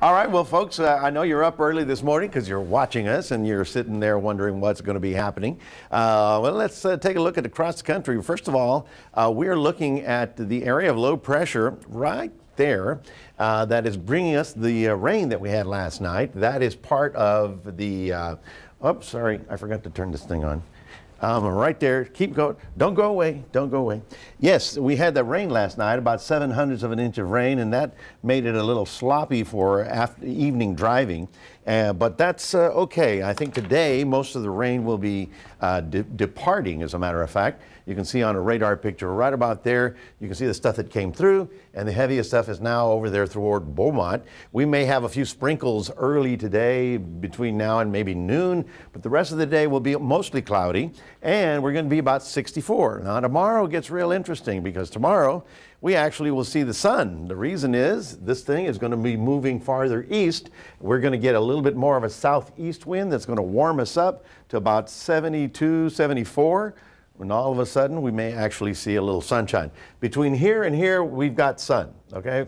All right, well, folks, uh, I know you're up early this morning because you're watching us and you're sitting there wondering what's going to be happening. Uh, well, let's uh, take a look at across the country. First of all, uh, we're looking at the area of low pressure right there uh, that is bringing us the uh, rain that we had last night. That is part of the, oops, sorry, I forgot to turn this thing on. Um, right there, keep going. Don't go away, don't go away. Yes, we had that rain last night, about seven hundredths of an inch of rain, and that made it a little sloppy for after evening driving. Uh, but that's uh, okay. I think today most of the rain will be uh, de departing, as a matter of fact. You can see on a radar picture right about there, you can see the stuff that came through, and the heaviest stuff is now over there toward Beaumont. We may have a few sprinkles early today between now and maybe noon, but the rest of the day will be mostly cloudy, and we're going to be about 64. Now, tomorrow gets real interesting because tomorrow we actually will see the sun. The reason is this thing is going to be moving farther east. We're going to get a little bit more of a southeast wind that's going to warm us up to about 72, 74 when all of a sudden we may actually see a little sunshine. Between here and here, we've got sun, okay?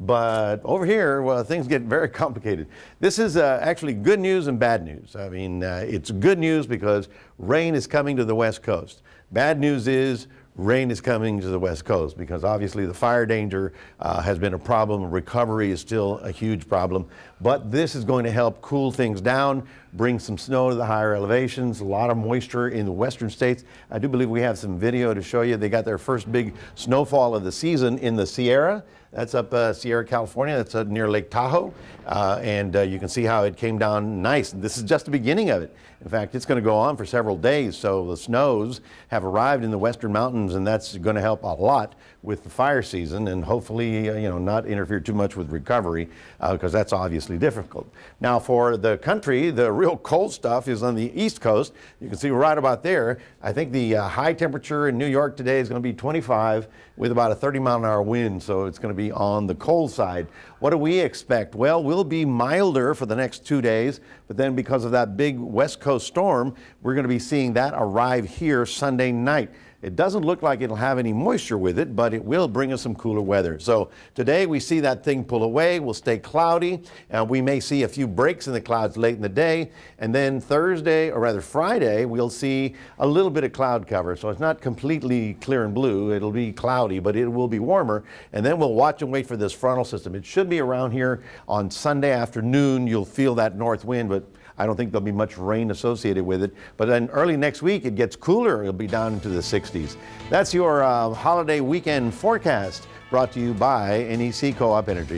But over here, well, things get very complicated. This is uh, actually good news and bad news. I mean, uh, it's good news because rain is coming to the west coast. Bad news is rain is coming to the west coast because obviously the fire danger uh, has been a problem. Recovery is still a huge problem, but this is going to help cool things down, bring some snow to the higher elevations, a lot of moisture in the western states. I do believe we have some video to show you. They got their first big snowfall of the season in the Sierra. That's up uh, Sierra, California. That's uh, near Lake Tahoe. Uh, and uh, you can see how it came down nice. This is just the beginning of it. In fact, it's going to go on for several days. So the snows have arrived in the western mountains, and that's going to help a lot with the fire season and hopefully, uh, you know, not interfere too much with recovery because uh, that's obviously difficult. Now, for the country, the real cold stuff is on the east coast. You can see right about there. I think the high temperature in New York today is going to be 25 with about a 30 mile an hour wind. So it's going to be on the cold side. What do we expect? Well, we'll be milder for the next two days, but then because of that big West Coast storm, we're going to be seeing that arrive here Sunday night. It doesn't look like it'll have any moisture with it, but it will bring us some cooler weather. So today we see that thing pull away. We'll stay cloudy. and uh, we may see a few breaks in the clouds late in the day. And then Thursday, or rather Friday, we'll see a little bit of cloud cover. So it's not completely clear and blue. It'll be cloudy, but it will be warmer. And then we'll watch and wait for this frontal system. It should be around here on Sunday afternoon. You'll feel that north wind, but I don't think there'll be much rain associated with it. But then early next week, it gets cooler. It'll be down into the 60s. That's your uh, holiday weekend forecast brought to you by NEC Co-op Energy.